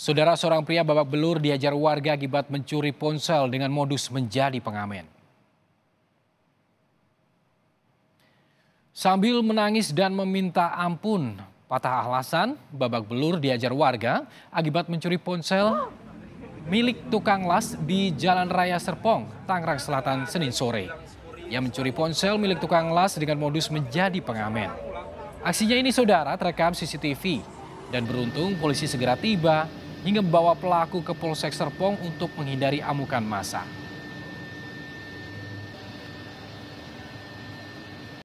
Saudara seorang pria babak belur diajar warga akibat mencuri ponsel dengan modus menjadi pengamen. Sambil menangis dan meminta ampun, patah alasan babak belur diajar warga akibat mencuri ponsel milik tukang las di Jalan Raya Serpong, Tangerang Selatan, Senin sore. Ia mencuri ponsel milik tukang las dengan modus menjadi pengamen. Aksinya ini saudara terekam CCTV dan beruntung polisi segera tiba hingga membawa pelaku ke Polsek Serpong untuk menghindari amukan massa.